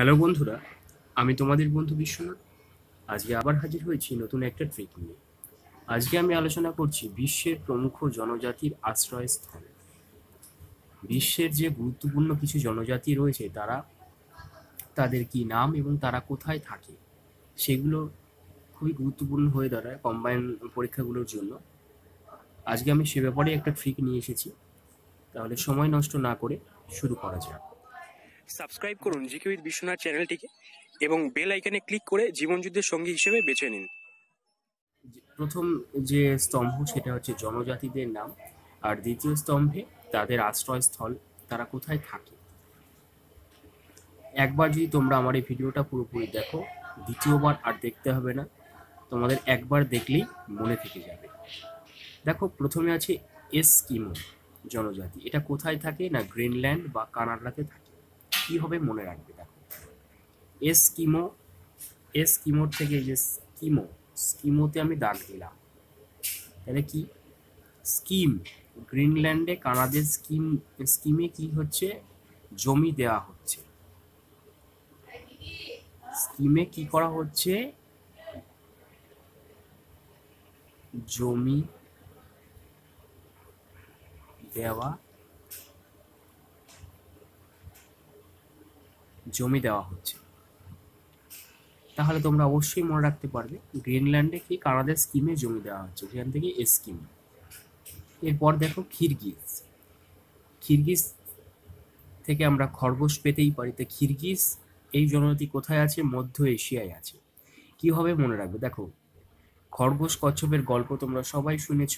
hello বন্ধুরা আমি তোমাদের বন্ধু বিশ্বনাথ আজকে আবার হাজির হয়েছি নতুন একটা ট্রিক নিয়ে আজকে আমি আলোচনা করছি বিশ্বের প্রমুখ জনজাতির আশ্রয়স্থল বিশ্বের যে গুরুত্বপূর্ণ কিছু জনজাতি রয়েছে তারা তাদের কি নাম এবং তারা কোথায় থাকে সেগুলো খুবই গুরুত্বপূর্ণ হয়ে দাঁড়ায় কম্বাইন পরীক্ষাগুলোর জন্য আজকে আমি সে ব্যাপারে একটা ট্রিক নিয়ে এসেছি তাহলে সময় নষ্ট না করে শুরু করা যাক সাবস্ক্রাইব করুন জি উইথ বিশ্বনাথ চ্যানেলটিকে এবং বেল আইকনে ক্লিক করে জীবনযুদ্ধের সঙ্গী হিসেবে বেছে নিন প্রথম যে স্তম্ভ সেটা হচ্ছে জনজাতিদের নাম আর দ্বিতীয় স্তম্ভে তাদের আশ্রয়স্থল তারা কোথায় থাকে একবার যদি তোমরা আমার এই ভিডিওটা পুরোপুরি দেখো দ্বিতীয়বার আর দেখতে হবে না তোমাদের একবার দেখলেই মনে থেকে যাবে দেখো প্রথমে আছে এসকিমো জনজাতি এটা কোথায় থাকে না গ্রিনল্যান্ড বা কানাডাতে থাকে কি হবে মনে রাখবে দেখো এস কিমো এস কিমোর থেকে যে স্কিমো স্কিমোতে আমি দাগ দিলাম তাহলে কি স্কিম গ্রিনল্যান্ডে কানাদের স্কিম স্কিমে কি হচ্ছে জমি দেওয়া হচ্ছে স্কিমে কি করা হচ্ছে জমি দেওয়া জমি দেওয়া হচ্ছে তাহলে তোমরা অবশ্যই মনে রাখতে পারবে গ্রিনল্যান্ডে কি কানাডার স্কিমে জমি দেওয়া হচ্ছে সেখান থেকে স্কিম এরপর দেখো খিরগিজ খিরগিজ থেকে আমরা খরগোশ পেতেই পারি তো খিরগিজ এই জনজাতি কোথায় আছে মধ্য এশিয়ায় আছে কীভাবে মনে রাখবে দেখো খরগোশ কচ্ছপের গল্প তোমরা সবাই শুনেছ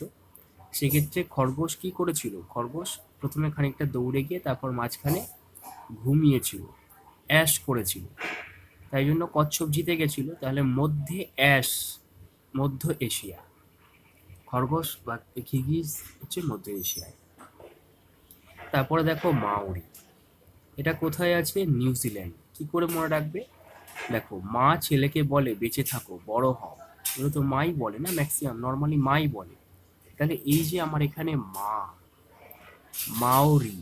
সেক্ষেত্রে খরগোশ কি করেছিল খরগোশ প্রথমে খানিকটা দৌড়ে গিয়ে তারপর মাঝখানে ঘুমিয়েছিল অ্যাশ করেছিল তাই জন্য কচ্ছপ জিতে গেছিল তাহলে মধ্যে অ্যাশ মধ্য এশিয়া খরগোশ বা ঘিগিস হচ্ছে মধ্য এশিয়ায় তারপরে দেখো মাউরি এটা কোথায় আছে নিউজিল্যান্ড কি করে মনে রাখবে দেখো মা ছেলেকে বলে বেঁচে থাকো বড় হও এগুলো তো মাই বলে না ম্যাক্সিমাম নর্মালি মাই বলে তাহলে এই যে আমার এখানে মা মাউরি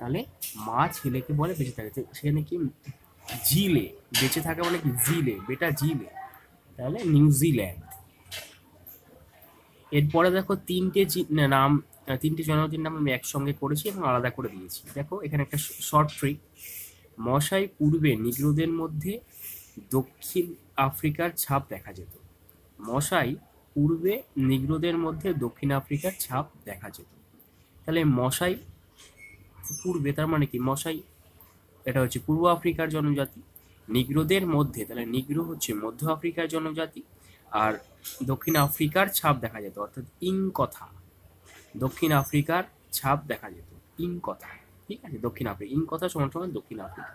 তাহলে মা ছেলেকে বলে বেঁচে থাকে সেখানে কি জিলে বেঁচে থাকা বলে মানে কি জিলে বেটা জিলে তাহলে নিউজিল্যান্ড এরপরে দেখো তিনটে নাম তিনটে জনপদের নাম আমি একসঙ্গে করেছি এবং আলাদা করে দিয়েছি দেখো এখানে একটা শর্ট ট্রিক মশাই পূর্বে নিগ্রোদের মধ্যে দক্ষিণ আফ্রিকার ছাপ দেখা যেত মশাই পূর্বে নিগ্রোদের মধ্যে দক্ষিণ আফ্রিকার ছাপ দেখা যেত তাহলে মশাই পূর্বে তার মানে কি মশাই এটা হচ্ছে পূর্ব আফ্রিকার জনজাতি নিগ্রোদের মধ্যে তাহলে নিগ্রো হচ্ছে মধ্য আফ্রিকার জনজাতি আর দক্ষিণ আফ্রিকার ছাপ দেখা যেত অর্থাৎ ইং কথা দক্ষিণ আফ্রিকার ছাপ দেখা যেত ইং কথা ঠিক আছে দক্ষিণ আফ্রিকা ইং কথা সমান সমান দক্ষিণ আফ্রিকা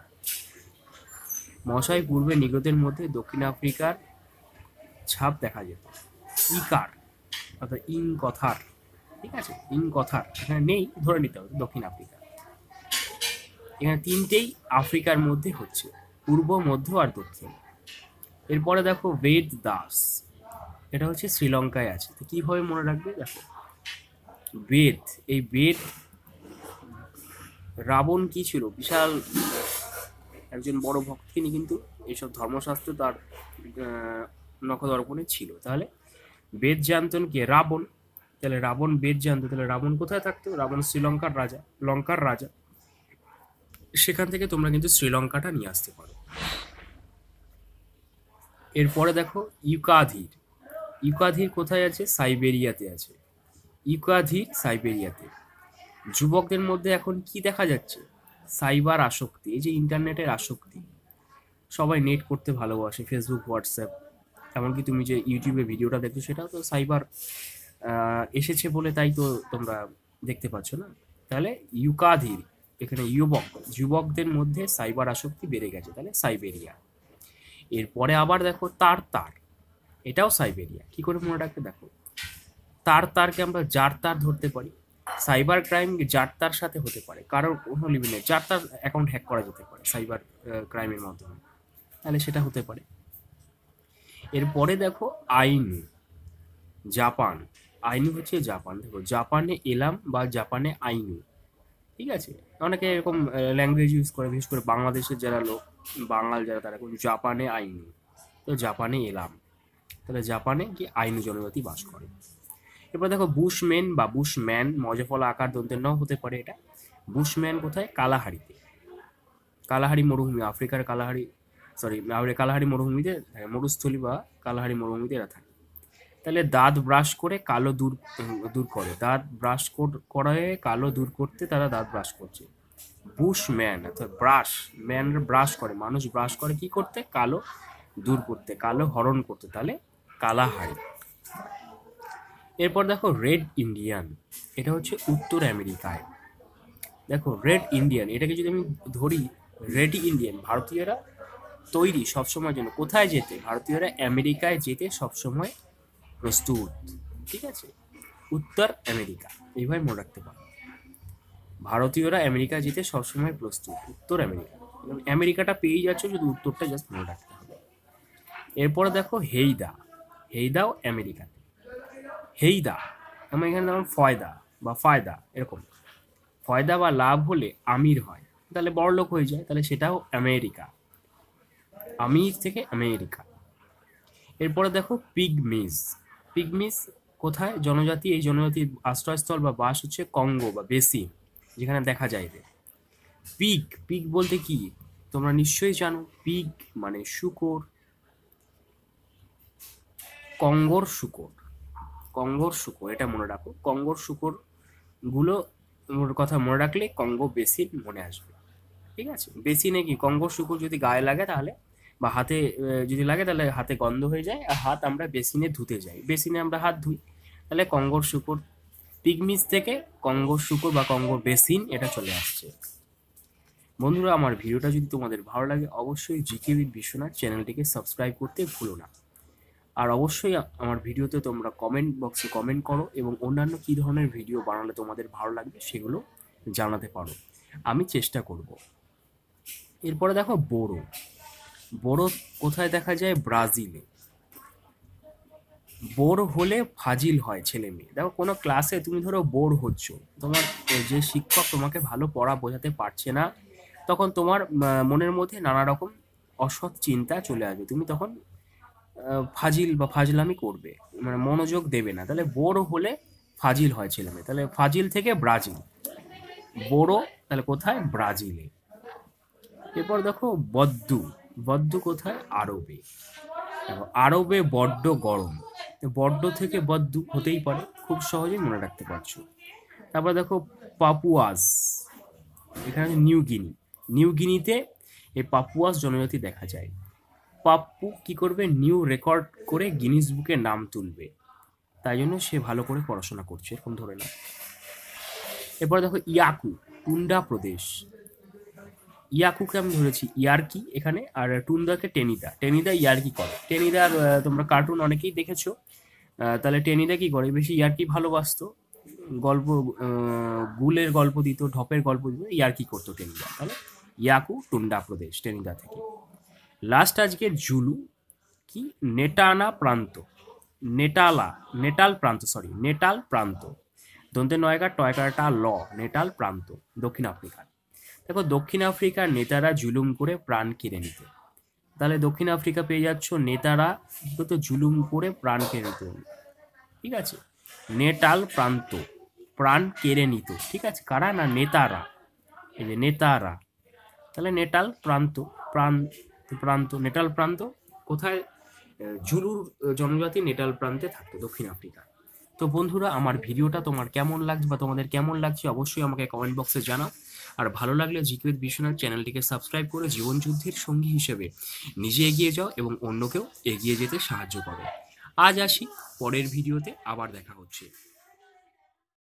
মশাই পূর্বে নিগ্রোদের মধ্যে দক্ষিণ আফ্রিকার ছাপ দেখা যেত ইকার অর্থাৎ ইং কথার ঠিক আছে ইং কথার এখানে নেই ধরে নিতে হবে দক্ষিণ আফ্রিকা এখানে তিনটেই আফ্রিকার মধ্যে হচ্ছে পূর্ব মধ্য আর দক্ষিণ এরপরে দেখো বেদ দাস এটা হচ্ছে শ্রীলঙ্কায় আছে তো কীভাবে মনে রাখবে দেখো বেদ এই বেদ রাবণ কি ছিল বিশাল একজন বড় ভক্ত তিনি কিন্তু এইসব ধর্মশাস্ত্র তার নখদর্পণে ছিল তাহলে বেদ জানতন কে রাবণ তাহলে রাবণ বেদ জানত তাহলে রাবণ কোথায় থাকতো রাবণ শ্রীলঙ্কার রাজা লঙ্কার রাজা সেখান থেকে তোমরা কিন্তু শ্রীলঙ্কাটা নিয়ে আসতে পারো এরপরে দেখো ইউকাধির ইউকাধির কোথায় আছে সাইবেরিয়াতে আছে ইউকাধির সাইবেরিয়াতে যুবকদের মধ্যে এখন কি দেখা যাচ্ছে সাইবার আসক্তি এই যে ইন্টারনেটের আসক্তি সবাই নেট করতে ভালোবাসে ফেসবুক হোয়াটসঅ্যাপ এমনকি তুমি যে ইউটিউবে ভিডিওটা দেখছো সেটাও তো সাইবার এসেছে বলে তাই তো তোমরা দেখতে পাচ্ছ না তাহলে ইউকাধির এখানে যুবক যুবকদের মধ্যে সাইবার আসক্তি বেড়ে গেছে তাহলে সাইবেরিয়া এরপরে আবার দেখো তার তার এটাও সাইবেরিয়া কি করে মনে রাখতে দেখো তার তারকে আমরা যার তার ধরতে পারি সাইবার ক্রাইম যার তার সাথে হতে পারে কারোর কোনো লিমিট নেই যার তার অ্যাকাউন্ট হ্যাক করা যেতে পারে সাইবার ক্রাইমের মাধ্যমে তাহলে সেটা হতে পারে এরপরে দেখো আইন জাপান আইনু হচ্ছে জাপান দেখো জাপানে এলাম বা জাপানে আইনু ঠিক আছে অনেকে এরকম ল্যাঙ্গুয়েজ ইউজ করে বিশেষ করে বাংলাদেশের যারা লোক বাঙাল যারা তারা কিন্তু জাপানে আইনি তো জাপানে এলাম তাহলে জাপানে কি আইনি জনজাতি বাস করে এবার দেখো বুশম্যান বা বুশম্যান মজাফলা আকার দন্তের নাও হতে পারে এটা বুশম্যান কোথায় কালাহারিতে কালাহারি মরুভূমি আফ্রিকার কালাহারি সরি কালাহারি মরুভূমিতে হ্যাঁ, মরুস্থলী বা কালাহারি মরুভূমিতে এরা থাকে তাহলে দাঁত ব্রাশ করে কালো দূর দূর করে দাঁত ব্রাশ করে কালো দূর করতে তারা দাঁত ব্রাশ করছে বুশ ম্যান অর্থাৎ ব্রাশ ম্যান ব্রাশ করে মানুষ ব্রাশ করে কি করতে কালো দূর করতে কালো হরণ করতে তাহলে কালা কালাহারি এরপর দেখো রেড ইন্ডিয়ান এটা হচ্ছে উত্তর আমেরিকায় দেখো রেড ইন্ডিয়ান এটাকে যদি আমি ধরি রেড ইন্ডিয়ান ভারতীয়রা তৈরি সবসময়ের জন্য কোথায় যেতে ভারতীয়রা আমেরিকায় যেতে সবসময় প্রস্তুত ঠিক আছে উত্তর আমেরিকা এইভাবে মনে রাখতে পারো ভারতীয়রা আমেরিকা জিতে সবসময় প্রস্তুত উত্তর আমেরিকা আমেরিকাটা পেয়েই যাচ্ছ শুধু উত্তরটা জাস্ট মনে রাখতে হবে এরপরে দেখো হেইদা হেইদাও আমেরিকাতে হেইদা আমার এখানে যেমন ফয়দা বা ফায়দা এরকম ফয়দা বা লাভ হলে আমির হয় তাহলে বড় লোক হয়ে যায় তাহলে সেটাও আমেরিকা আমির থেকে আমেরিকা এরপরে দেখো পিগ পিগমিস কোথায় জনজাতি এই জনজাতির আশ্রয়স্থল বা বাস হচ্ছে কঙ্গো বা বেশি যেখানে দেখা যায় এদের পিগ পিগ বলতে কি তোমরা নিশ্চয়ই জানো পিগ মানে শুকর কঙ্গর শুকর কঙ্গর শুকর এটা মনে রাখো কঙ্গর শুকর গুলো কথা মনে রাখলে কঙ্গো বেসিন মনে আসবে ঠিক আছে বেসিনে কি কঙ্গর শুকর যদি গায়ে লাগে তাহলে বা হাতে যদি লাগে তাহলে হাতে গন্ধ হয়ে যায় আর হাত আমরা বেসিনে ধুতে যাই বেসিনে আমরা হাত ধুই তাহলে কঙ্গর শুকর পিগমিস থেকে কঙ্গর শুকর বা কঙ্গর বেসিন এটা চলে আসছে বন্ধুরা আমার ভিডিওটা যদি তোমাদের ভালো লাগে অবশ্যই জিকে বিশ্বনাথ চ্যানেলটিকে সাবস্ক্রাইব করতে ভুলো না আর অবশ্যই আমার ভিডিওতে তোমরা কমেন্ট বক্সে কমেন্ট করো এবং অন্যান্য কী ধরনের ভিডিও বানালে তোমাদের ভালো লাগবে সেগুলো জানাতে পারো আমি চেষ্টা করব এরপরে দেখো বোরো বড় কোথায় দেখা যায় ব্রাজিলে বোর হলে ফাজিল হয় ছেলে মেয়ে দেখো কোনো ক্লাসে তুমি ধরো বোর হচ্ছ তোমার যে শিক্ষক তোমাকে ভালো পড়া বোঝাতে পারছে না তখন তোমার মনের মধ্যে নানা রকম অসৎ চিন্তা চলে আসবে তুমি তখন ফাজিল বা ফাজলামি করবে মানে মনোযোগ দেবে না তাহলে বোর হলে ফাজিল হয় ছেলে মেয়ে তাহলে ফাজিল থেকে ব্রাজিল বোরো তাহলে কোথায় ব্রাজিলে এরপর দেখো বদ্দু বদ্ধ কোথায় আরবে আরবে বড্ড গরম বড্ড থেকে বদ্ধ হতেই পারে খুব সহজেই মনে রাখতে পারছো তারপর দেখো পাপুয়াস এখানে নিউ গিনি নিউ গিনিতে এই পাপুয়াস জনজাতি দেখা যায় পাপ্পু কি করবে নিউ রেকর্ড করে গিনিস বুকে নাম তুলবে তাই জন্য সে ভালো করে পড়াশোনা করছে এরকম ধরে না এরপর দেখো ইয়াকু টুন্ডা প্রদেশ ইয়াকুকে আমি ধরেছি ইয়ারকি এখানে আর টুন্দাকে টেনিদা টেনিদা ইয়ারকি করে টেনিদার তোমরা কার্টুন অনেকেই দেখেছো তাহলে টেনিদা কি করে বেশি ইয়ারকি ভালোবাসতো গল্প গুলের গল্প দিত ঢপের গল্প দিত ইয়ারকি করতো টেনিদা তাহলে ইয়াকু টুন্ডা প্রদেশ টেনিদা থেকে লাস্ট আজকে জুলু কি নেটানা প্রান্ত নেটালা নেটাল প্রান্ত সরি নেটাল প্রান্ত দন্তে নয়গা টয়কারটা ল নেটাল প্রান্ত দক্ষিণ আফ্রিকার দেখো দক্ষিণ আফ্রিকার নেতারা জুলুম করে প্রাণ কেড়ে নিত তাহলে দক্ষিণ আফ্রিকা পেয়ে যাচ্ছ নেতারা তো জুলুম করে প্রাণ কেড়ে নিত ঠিক আছে নেটাল প্রান্ত প্রাণ কেড়ে নিত ঠিক আছে কারা না নেতারা এই যে নেতারা তাহলে নেটাল প্রান্ত প্রাণ প্রান্ত নেটাল প্রান্ত কোথায় জুলুর জনজাতি নেটাল প্রান্তে থাকতো দক্ষিণ আফ্রিকা তো বন্ধুরা আমার ভিডিওটা তোমার কেমন লাগছে বা তোমাদের কেমন লাগছে অবশ্যই আমাকে কমেন্ট বক্সে জানাও আর ভালো লাগলে জিকুয়েত বিশ্বনাথ চ্যানেলটিকে সাবস্ক্রাইব করে জীবনযুদ্ধের সঙ্গী হিসেবে নিজে এগিয়ে যাও এবং অন্যকেও এগিয়ে যেতে সাহায্য করো আজ আসি পরের ভিডিওতে আবার দেখা হচ্ছে